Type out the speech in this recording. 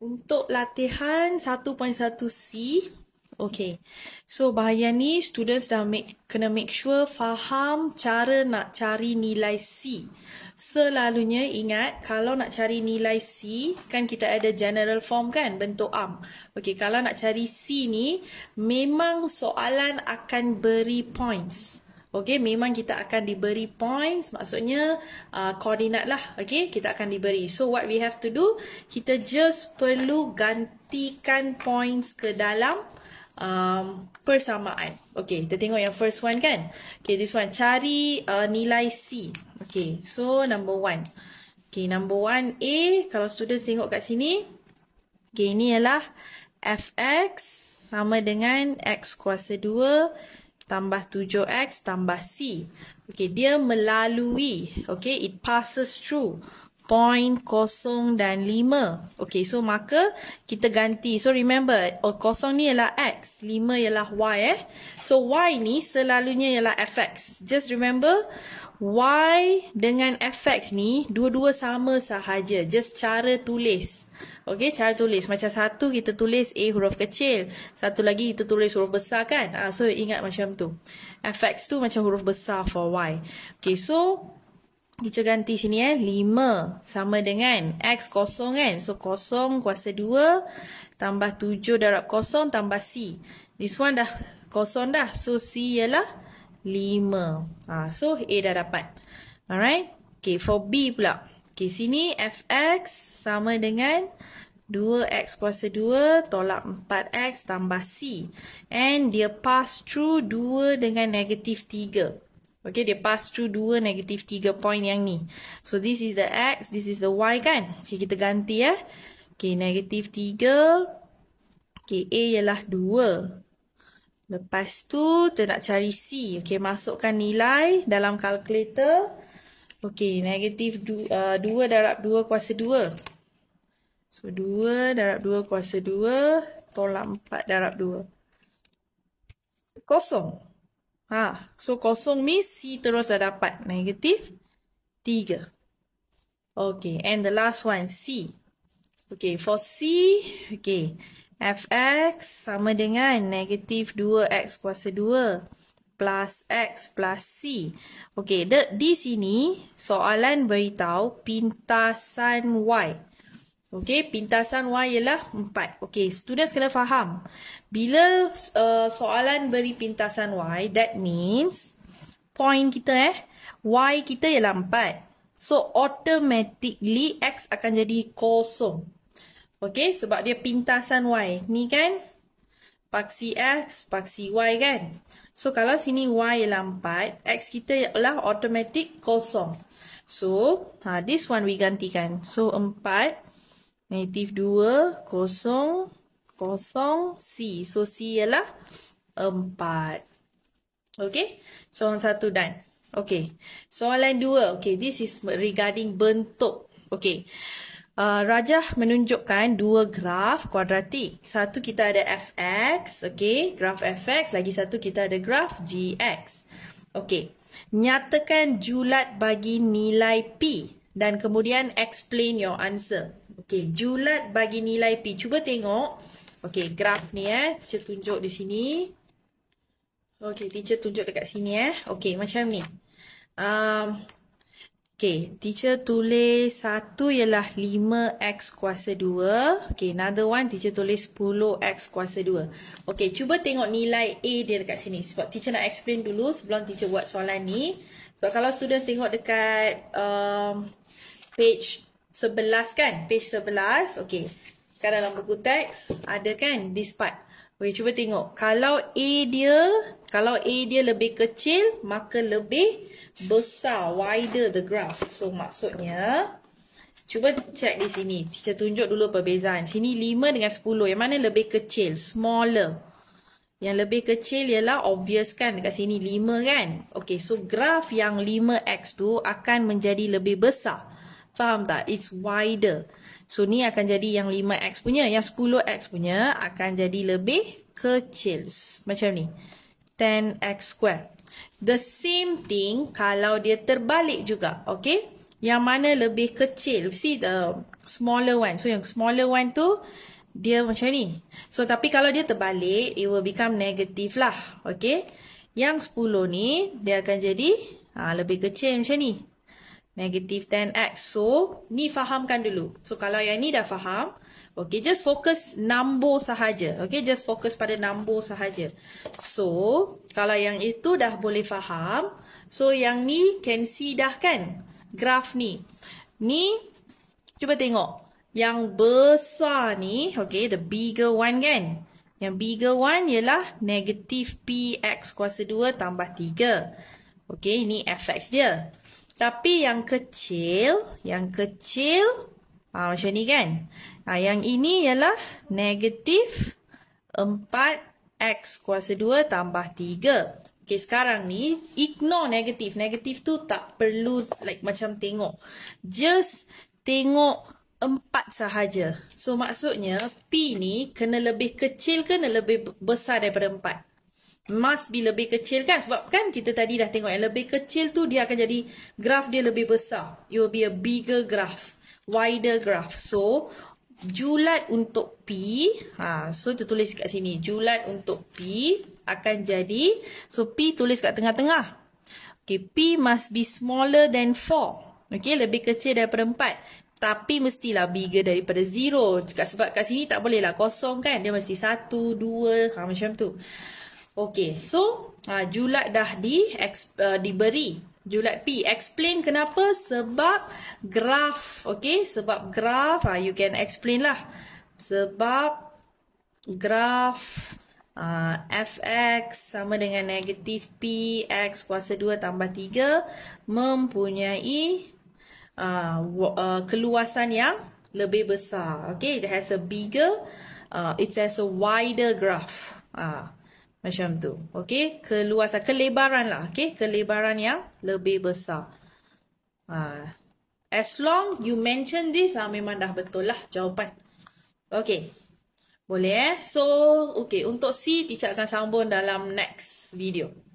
Untuk latihan 1.1C, okay. So, bahagian ni students dah make, kena make sure faham cara nak cari nilai C. Selalunya ingat, kalau nak cari nilai C, kan kita ada general form kan, bentuk am. Okay, kalau nak cari C ni, memang soalan akan beri points. Okey, memang kita akan diberi points, maksudnya uh, koordinat lah. Okey, kita akan diberi. So what we have to do, kita just perlu gantikan points ke dalam um, persamaan. Okey, kita tengok yang first one kan. Okey, this one cari uh, nilai C. Okey, so number one. Okey, number one A, kalau student tengok kat sini. Okey, ini ialah fx sama dengan x kuasa 2 tambah 7x tambah c. Okey, dia melalui. Okey, it passes through. 0.0 dan 5. Okay, so maka kita ganti. So remember, oh, kosong ni ialah x, 5 ialah y eh. So y ni selalunya ialah fx. Just remember, y dengan fx ni dua-dua sama sahaja. Just cara tulis. Okay, cara tulis. Macam satu kita tulis A huruf kecil. Satu lagi kita tulis huruf besar kan? Ha, so ingat macam tu. fx tu macam huruf besar for y. Okay, so... Dia ganti sini eh 5 sama dengan X kosong kan So kosong kuasa 2 Tambah 7 darab kosong tambah C This one dah kosong dah So C ialah 5 ha, So A dah dapat Alright Okay for B pula Okay sini FX sama dengan 2X kuasa 2 tolak 4X tambah C And dia pass through 2 dengan negatif 3 Okay, dia pass through dua negatif tiga point yang ni. So, this is the X, this is the Y kan? Okay, kita ganti ya. Eh? Okay, negatif tiga. Okay, A ialah dua. Lepas tu, kita nak cari C. Okay, masukkan nilai dalam kalkulator. Okay, negatif uh, dua uh, 2 darab dua kuasa dua. So, dua darab dua kuasa dua Tolak empat darab dua Kosong. Ha, so kosong means C terus dah dapat. Negatif 3. Okay, and the last one, C. Okay, for C, okay, Fx sama dengan negatif 2x kuasa 2 plus x plus c. Okay, de, di sini soalan beritahu pintasan y. Okey, pintasan Y ialah 4. Okey, students kena faham. Bila uh, soalan beri pintasan Y, that means point kita eh, Y kita ialah 4. So, automatically X akan jadi kosong. Okey, sebab dia pintasan Y. Ni kan, paksi X, paksi Y kan. So, kalau sini Y ialah 4, X kita ialah automatic kosong. So, ha, this one we gantikan. So, 4. Negatif 2, kosong, kosong, C. So, C ialah 4. Okay. Soalan 1 dan Okay. Soalan 2. Okay. This is regarding bentuk. Okay. Uh, Rajah menunjukkan dua graf kuadratik. Satu kita ada fx, okay, graf fx. Lagi satu kita ada graf gx. Okay, nyatakan julat bagi nilai p dan kemudian explain your answer. Okey, julat bagi nilai P. Cuba tengok. Okey, graf ni eh. Teacher tunjuk di sini. Okey, teacher tunjuk dekat sini eh. Okey, macam ni. Um, okey, teacher tulis satu ialah 5x kuasa 2. Okey, another one teacher tulis 10x kuasa 2. Okey, cuba tengok nilai A dia dekat sini. Sebab teacher nak explain dulu sebelum teacher buat soalan ni. Sebab kalau student tengok dekat um, page 11 kan? Page 11. Okay. Sekarang dalam buku teks ada kan this part. Okay, cuba tengok. Kalau A dia, kalau A dia lebih kecil, maka lebih besar, wider the graph. So, maksudnya, cuba check di sini. Saya tunjuk dulu perbezaan. Sini 5 dengan 10. Yang mana lebih kecil? Smaller. Yang lebih kecil ialah obvious kan dekat sini 5 kan? Okay, so graph yang 5x tu akan menjadi lebih besar. Faham tak? It's wider. So ni akan jadi yang 5x punya. Yang 10x punya akan jadi lebih kecil. Macam ni. 10x square. The same thing kalau dia terbalik juga. Okay? Yang mana lebih kecil. See the smaller one. So yang smaller one tu dia macam ni. So tapi kalau dia terbalik, it will become negative lah. Okay? Yang 10 ni dia akan jadi ha, lebih kecil macam ni. Negative 10x. So, ni fahamkan dulu. So, kalau yang ni dah faham. Okay, just focus number sahaja. Okay, just focus pada number sahaja. So, kalau yang itu dah boleh faham. So, yang ni can see dah kan? Graf ni. Ni, cuba tengok. Yang besar ni, okay, the bigger one kan? Yang bigger one ialah negative px kuasa 2 tambah 3. Okay, ni fx dia. Tapi yang kecil, yang kecil ha, macam ni kan. Ha, yang ini ialah negatif 4x kuasa 2 tambah 3. Okay, sekarang ni ignore negatif. Negatif tu tak perlu like macam tengok. Just tengok 4 sahaja. So maksudnya P ni kena lebih kecil kena lebih besar daripada 4 must be lebih kecil kan sebab kan kita tadi dah tengok yang lebih kecil tu dia akan jadi graf dia lebih besar it will be a bigger graph wider graph so julat untuk p ha so tertulis kat sini julat untuk p akan jadi so p tulis kat tengah-tengah okey p must be smaller than 4 okey lebih kecil daripada 4 tapi mestilah bigger daripada 0. Sebab kat sini tak bolehlah kosong kan. Dia mesti 1, 2 ha, macam tu. Okay, so uh, julat dah di, uh, diberi. Julat P, explain kenapa? Sebab graf, okay? Sebab graf, uh, ah, you can explain lah. Sebab graf uh, fx sama dengan negatif px kuasa 2 tambah 3 mempunyai uh, uh, keluasan yang lebih besar. Okay, it has a bigger, uh, it has a wider graph. Uh. Macam tu. Okey, keluasan, kelebaran lah. Okey, kelebaran yang lebih besar. Ha. As long you mention this, ha, memang dah betul lah jawapan. Okey. Boleh eh? So, okey. Untuk C, teacher akan sambung dalam next video.